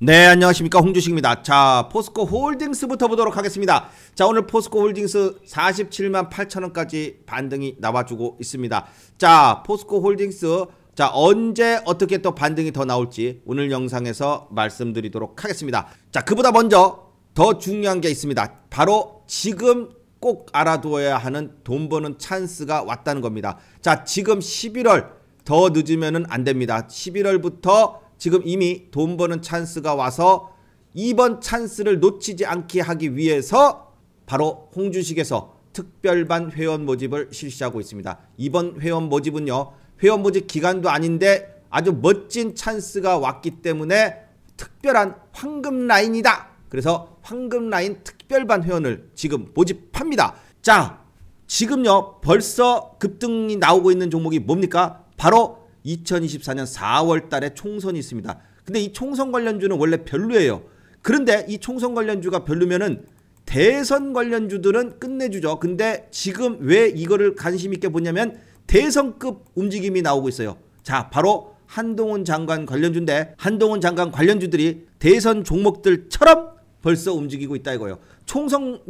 네 안녕하십니까 홍주식입니다 자 포스코 홀딩스부터 보도록 하겠습니다 자 오늘 포스코 홀딩스 47만 8천원까지 반등이 나와주고 있습니다 자 포스코 홀딩스 자 언제 어떻게 또 반등이 더 나올지 오늘 영상에서 말씀드리도록 하겠습니다 자 그보다 먼저 더 중요한 게 있습니다 바로 지금 꼭 알아두어야 하는 돈 버는 찬스가 왔다는 겁니다 자 지금 11월 더 늦으면 안 됩니다 11월부터 지금 이미 돈 버는 찬스가 와서 이번 찬스를 놓치지 않게 하기 위해서 바로 홍주식에서 특별반 회원 모집을 실시하고 있습니다. 이번 회원 모집은요. 회원 모집 기간도 아닌데 아주 멋진 찬스가 왔기 때문에 특별한 황금 라인이다. 그래서 황금 라인 특별반 회원을 지금 모집합니다. 자, 지금요. 벌써 급등이 나오고 있는 종목이 뭡니까? 바로 2024년 4월 달에 총선이 있습니다. 근데 이 총선 관련주는 원래 별로예요. 그런데 이 총선 관련주가 별로면은 대선 관련주들은 끝내주죠. 근데 지금 왜 이거를 관심 있게 보냐면 대선급 움직임이 나오고 있어요. 자, 바로 한동훈 장관 관련주인데 한동훈 장관 관련주들이 대선 종목들처럼 벌써 움직이고 있다 이거예요. 총선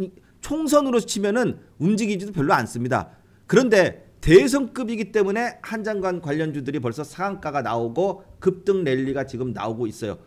총선으로 치면은 움직이지도 별로 않습니다. 그런데 대선급이기 때문에 한장관 관련주들이 벌써 상한가가 나오고 급등 랠리가 지금 나오고 있어요.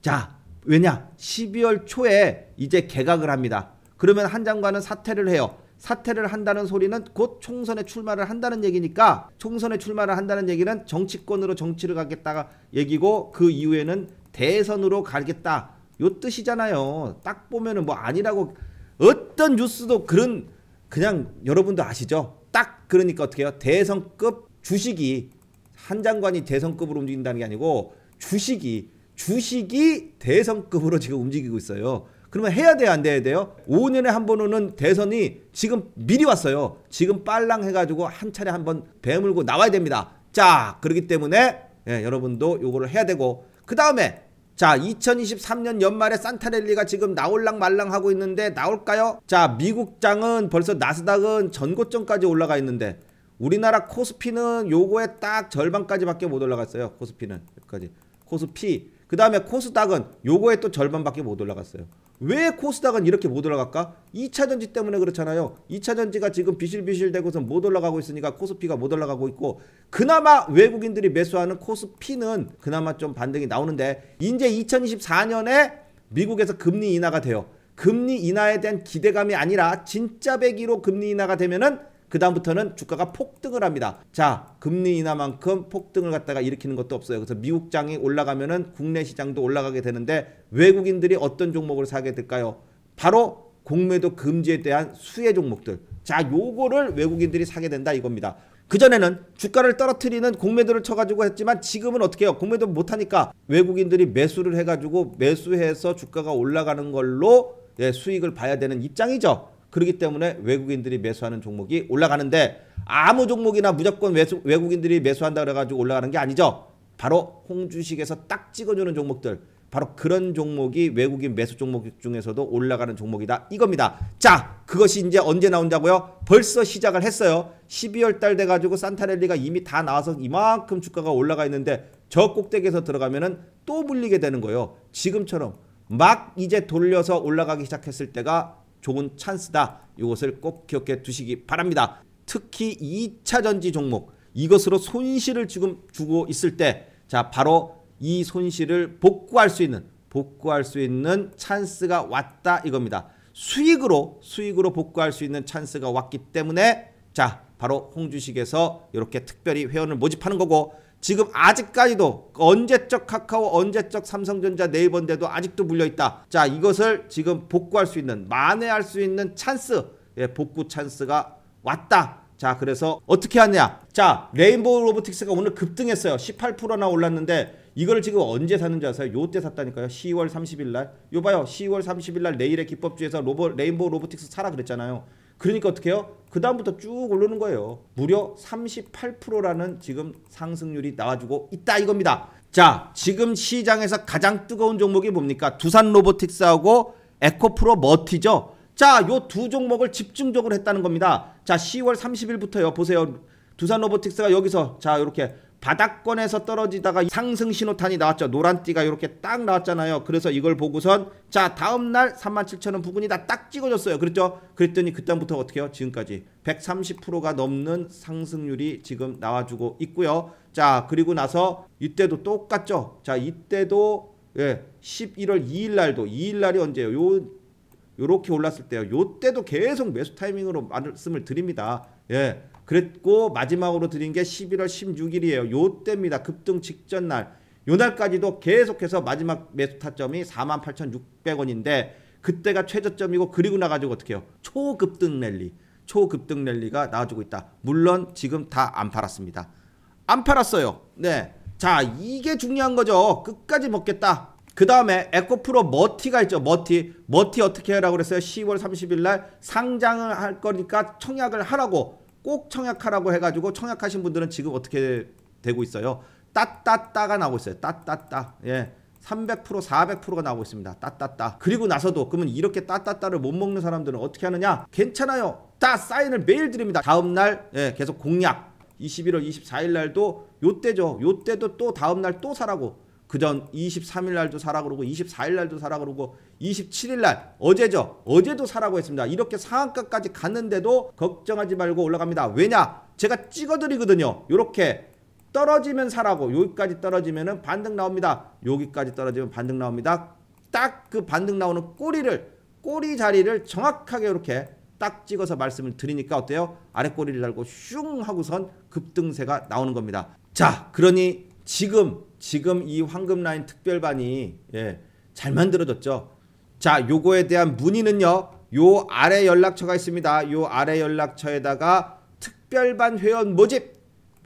자, 왜냐? 12월 초에 이제 개각을 합니다. 그러면 한장관은 사퇴를 해요. 사퇴를 한다는 소리는 곧 총선에 출마를 한다는 얘기니까 총선에 출마를 한다는 얘기는 정치권으로 정치를 가겠다가 얘기고 그 이후에는 대선으로 가겠다. 요 뜻이잖아요. 딱 보면은 뭐 아니라고 어떤 뉴스도 그런 그냥 여러분도 아시죠? 딱 그러니까 어떻게 해요? 대성급 주식이 한 장관이 대성급으로 움직인다는 게 아니고 주식이 주식이 대성급으로 지금 움직이고 있어요. 그러면 해야 돼요? 안 돼야 돼요? 5년에 한 번 오는 대선이 지금 미리 왔어요. 지금 빨랑 해가지고 한 차례 한 번 배물고 나와야 됩니다. 자, 그러기 때문에 예, 여러분도 요거를 해야 되고 그 다음에 자 2023년 연말에 산타랠리가 지금 나올랑 말랑 하고 있는데 나올까요? 자 미국장은 벌써 나스닥은 전고점까지 올라가 있는데 우리나라 코스피는 요거에 딱 절반까지밖에 못 올라갔어요 코스피는 여기까지 코스피 그 다음에 코스닥은 요거에 또 절반밖에 못 올라갔어요. 왜 코스닥은 이렇게 못 올라갈까? 2차전지 때문에 그렇잖아요. 2차전지가 지금 비실비실 되고선못 올라가고 있으니까 코스피가 못 올라가고 있고 그나마 외국인들이 매수하는 코스피는 그나마 좀 반등이 나오는데 이제 2024년에 미국에서 금리 인하가 돼요. 금리 인하에 대한 기대감이 아니라 진짜 배기로 금리 인하가 되면은 그다음부터는 주가가 폭등을 합니다. 자, 금리 인하만큼 폭등을 갖다가 일으키는 것도 없어요. 그래서 미국장이 올라가면은 국내 시장도 올라가게 되는데 외국인들이 어떤 종목을 사게 될까요? 바로 공매도 금지에 대한 수혜 종목들. 자, 요거를 외국인들이 사게 된다 이겁니다. 그전에는 주가를 떨어뜨리는 공매도를 쳐가지고 했지만 지금은 어떻게 해요? 공매도 못하니까 외국인들이 매수를 해가지고 매수해서 주가가 올라가는 걸로 예, 수익을 봐야 되는 입장이죠. 그렇기 때문에 외국인들이 매수하는 종목이 올라가는데 아무 종목이나 무조건 외수, 외국인들이 매수한다 그래가지고 올라가는 게 아니죠. 바로 홍주식에서 딱 찍어주는 종목들 바로 그런 종목이 외국인 매수 종목 중에서도 올라가는 종목이다 이겁니다 자 그것이 이제 언제 나온다고요 벌써 시작을 했어요 12월 달 돼가지고 산타렐리가 이미 다 나와서 이만큼 주가가 올라가 있는데 저 꼭대기에서 들어가면은 또 물리게 되는 거예요 지금처럼 막 이제 돌려서 올라가기 시작했을 때가 좋은 찬스다. 이것을 꼭 기억해 두시기 바랍니다. 특히 2차 전지 종목 이것으로 손실을 지금 주고 있을 때자 바로 이 손실을 복구할 수 있는 복구할 수 있는 찬스가 왔다 이겁니다. 수익으로 수익으로 복구할 수 있는 찬스가 왔기 때문에 자 바로 홍주식에서 이렇게 특별히 회원을 모집하는 거고 지금 아직까지도 언제적 카카오, 언제적 삼성전자, 네이버인데도 아직도 물려있다. 자, 이것을 지금 복구할 수 있는, 만회할 수 있는 찬스, 예, 복구 찬스가 왔다. 자, 그래서 어떻게 하냐. 자, 레인보우 로보틱스가 오늘 급등했어요. 18%나 올랐는데 이걸 지금 언제 샀는지 아세요? 요때 샀다니까요. 10월 30일 날. 요 봐요. 10월 30일 날 내일의 기법주에서 로보, 레인보우 로보틱스 사라 그랬잖아요. 그러니까 어떻게 해요? 그 다음부터 쭉 오르는 거예요. 무려 38%라는 지금 상승률이 나와주고 있다 이겁니다. 자 지금 시장에서 가장 뜨거운 종목이 뭡니까? 두산 로보틱스하고 에코프로 머티죠. 자, 요 두 종목을 집중적으로 했다는 겁니다. 자, 10월 30일부터요. 보세요. 두산 로보틱스가 여기서 자, 이렇게 바닥권에서 떨어지다가 상승 신호탄이 나왔죠. 노란띠가 이렇게 딱 나왔잖아요. 그래서 이걸 보고선 자 다음날 37,000원 부근이다 딱 찍어줬어요. 그랬죠 그랬더니 그때부터 어떻게 해요? 지금까지 130%가 넘는 상승률이 지금 나와주고 있고요. 자 그리고 나서 이때도 똑같죠. 자 이때도 예, 11월 2일 날도 2일 날이 언제예요? 요 요렇게 올랐을 때요. 요때도 계속 매수 타이밍으로 말씀을 드립니다. 예. 그랬고 마지막으로 드린 게 11월 16일이에요. 요 때입니다. 급등 직전 날. 요 날까지도 계속해서 마지막 매수 타점이 48,600원인데 그때가 최저점이고 그리고 나가지고 어떻게 해요? 초급등 랠리. 초급등 랠리가 나와주고 있다. 물론 지금 다 안 팔았습니다. 안 팔았어요. 네. 자, 이게 중요한 거죠. 끝까지 먹겠다. 그 다음에 에코프로 머티가 있죠. 머티. 머티 어떻게 해라고 그랬어요? 10월 30일 날 상장을 할 거니까 청약을 하라고. 꼭 청약하라고 해가지고 청약하신 분들은 지금 어떻게 되고 있어요? 따따따가 나오고 있어요. 따따따. 예. 300% 400%가 나오고 있습니다. 따따따. 그리고 나서도 그러면 이렇게 따따따를 못 먹는 사람들은 어떻게 하느냐? 괜찮아요. 따 사인을 매일 드립니다. 다음 날 예, 계속 공략. 21월 24일 날도 요때죠. 요때도 또 다음 날 또 사라고. 그전 23일 날도 사라 그러고 24일 날도 사라 그러고 27일 날 어제죠. 어제도 사라고 했습니다. 이렇게 상한가까지 갔는데도 걱정하지 말고 올라갑니다. 왜냐? 제가 찍어드리거든요. 이렇게 떨어지면 사라고 여기까지 떨어지면은 반등 나옵니다. 여기까지 떨어지면 반등 나옵니다. 딱 그 반등 나오는 꼬리를 꼬리 자리를 정확하게 이렇게 딱 찍어서 말씀을 드리니까 어때요? 아래 꼬리를 달고 슝 하고선 급등세가 나오는 겁니다. 자, 그러니 지금 지금 이 황금 라인 특별반이 예, 잘 만들어졌죠. 자, 요거에 대한 문의는요. 요 아래 연락처가 있습니다. 요 아래 연락처에다가 특별반 회원 모집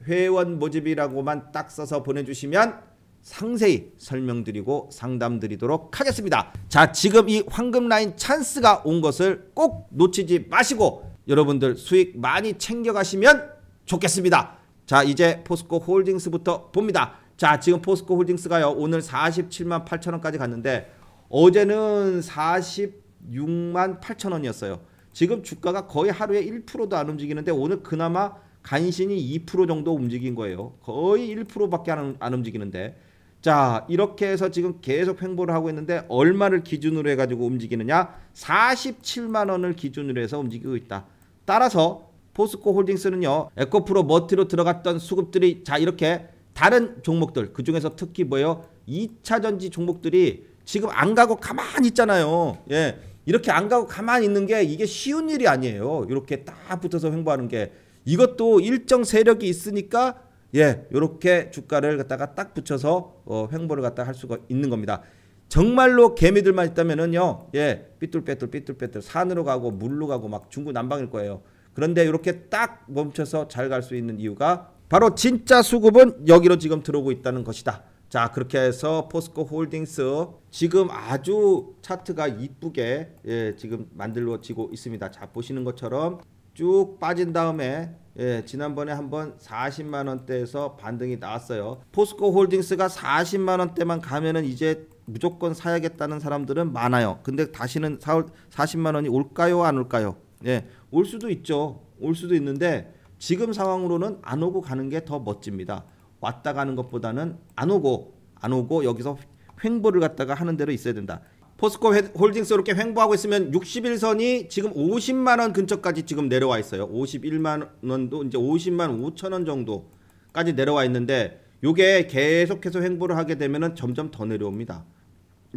회원 모집이라고만 딱 써서 보내주시면 상세히 설명드리고 상담드리도록 하겠습니다. 자, 지금 이 황금 라인 찬스가 온 것을 꼭 놓치지 마시고 여러분들 수익 많이 챙겨가시면 좋겠습니다. 자, 이제 포스코 홀딩스부터 봅니다. 자, 지금 포스코 홀딩스가요. 오늘 47만 8천 원까지 갔는데 어제는 46만 8천 원이었어요. 지금 주가가 거의 하루에 1%도 안 움직이는데 오늘 그나마 간신히 2% 정도 움직인 거예요. 거의 1%밖에 안, 안 움직이는데 자 이렇게 해서 지금 계속 횡보를 하고 있는데 얼마를 기준으로 해가지고 움직이느냐 47만 원을 기준으로 해서 움직이고 있다. 따라서 포스코 홀딩스는요 에코프로 머티로 들어갔던 수급들이 자 이렇게 다른 종목들 그 중에서 특히 뭐예요? 2차 전지 종목들이 지금 안 가고 가만히 있잖아요. 예. 이렇게 안 가고 가만히 있는 게 이게 쉬운 일이 아니에요. 이렇게 딱 붙어서 횡보하는 게 이것도 일정 세력이 있으니까 예, 이렇게 주가를 갖다가 딱 붙여서 어, 횡보를 갖다할 수가 있는 겁니다. 정말로 개미들만 있다면은요. 예, 삐뚤빼뚤 삐뚤빼뚤 산으로 가고 물로 가고 막 중구 난방일 거예요. 그런데 이렇게 딱 멈춰서 잘 갈 수 있는 이유가 바로 진짜 수급은 여기로 지금 들어오고 있다는 것이다. 자 그렇게 해서 포스코 홀딩스 지금 아주 차트가 이쁘게 예, 지금 만들어지고 있습니다. 자 보시는 것처럼 쭉 빠진 다음에 예, 지난번에 한번 40만 원대에서 반등이 나왔어요. 포스코 홀딩스가 40만 원대만 가면은 이제 무조건 사야겠다는 사람들은 많아요. 근데 다시는 40만 원이 올까요, 안 올까요? 예, 올 수도 있죠. 올 수도 있는데 지금 상황으로는 안 오고 가는 게 더 멋집니다. 왔다 가는 것보다는 안 오고 안 오고 여기서 횡보를 갖다가 하는 대로 있어야 된다. 포스코 홀딩스 이렇게 횡보하고 있으면 61선이 지금 50만 원 근처까지 지금 내려와 있어요. 51만 원도 이제 50만 5천 원 정도까지 내려와 있는데 요게 계속해서 횡보를 하게 되면은 점점 더 내려옵니다.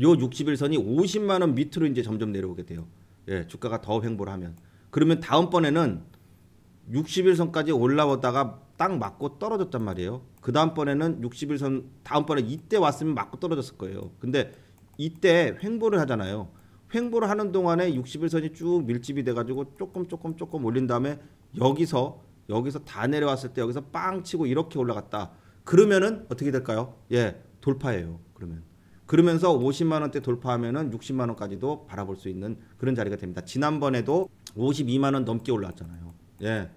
요 61선이 50만 원 밑으로 이제 점점 내려오게 돼요. 예, 주가가 더 횡보를 하면 그러면 다음번에는 6 1선까지 올라오다가 딱 맞고 떨어졌단 말이에요. 그 다음번에는 6 1선 다음번에 이때 왔으면 맞고 떨어졌을 거예요. 근데 이때 횡보를 하잖아요. 횡보를 하는 동안에 6 1선이쭉 밀집이 돼가지고 조금 조금 조금 올린 다음에 여기서 여기서 다 내려왔을 때 여기서 빵 치고 이렇게 올라갔다. 그러면은 어떻게 될까요? 예, 돌파예요. 그러면 그러면서 50만 원대 돌파하면은 60만 원까지도 바라볼 수 있는 그런 자리가 됩니다. 지난번에도 52만 원 넘게 올라왔잖아요. 예.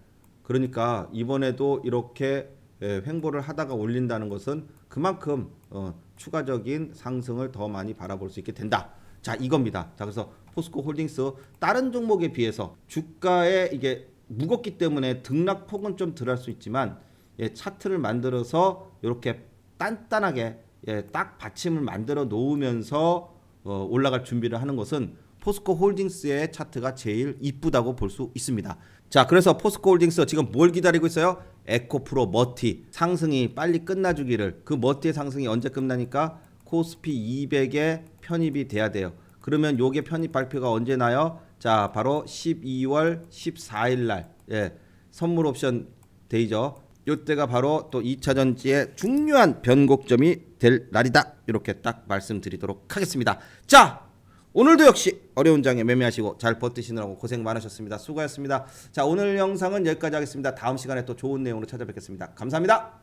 그러니까 이번에도 이렇게 예, 횡보를 하다가 올린다는 것은 그만큼 어, 추가적인 상승을 더 많이 바라볼 수 있게 된다. 자 이겁니다. 자 그래서 포스코 홀딩스 다른 종목에 비해서 주가에 이게 무겁기 때문에 등락폭은 좀덜할수 있지만 예, 차트를 만들어서 이렇게 단단하게 예, 딱 받침을 만들어 놓으면서 어, 올라갈 준비를 하는 것은 포스코 홀딩스의 차트가 제일 이쁘다고 볼 수 있습니다. 자, 그래서 포스코 홀딩스 지금 뭘 기다리고 있어요? 에코프로 머티 상승이 빨리 끝나주기를 그 머티의 상승이 언제 끝나니까 코스피 200에 편입이 돼야 돼요. 그러면 요게 편입 발표가 언제 나요? 자, 바로 12월 14일 날. 예. 선물 옵션 데이죠. 요때가 바로 또 2차전지의 중요한 변곡점이 될 날이다. 이렇게 딱 말씀드리도록 하겠습니다. 자, 오늘도 역시 어려운 장에 매매하시고 잘 버티시느라고 고생 많으셨습니다. 수고하셨습니다. 자 오늘 영상은 여기까지 하겠습니다. 다음 시간에 또 좋은 내용으로 찾아뵙겠습니다. 감사합니다.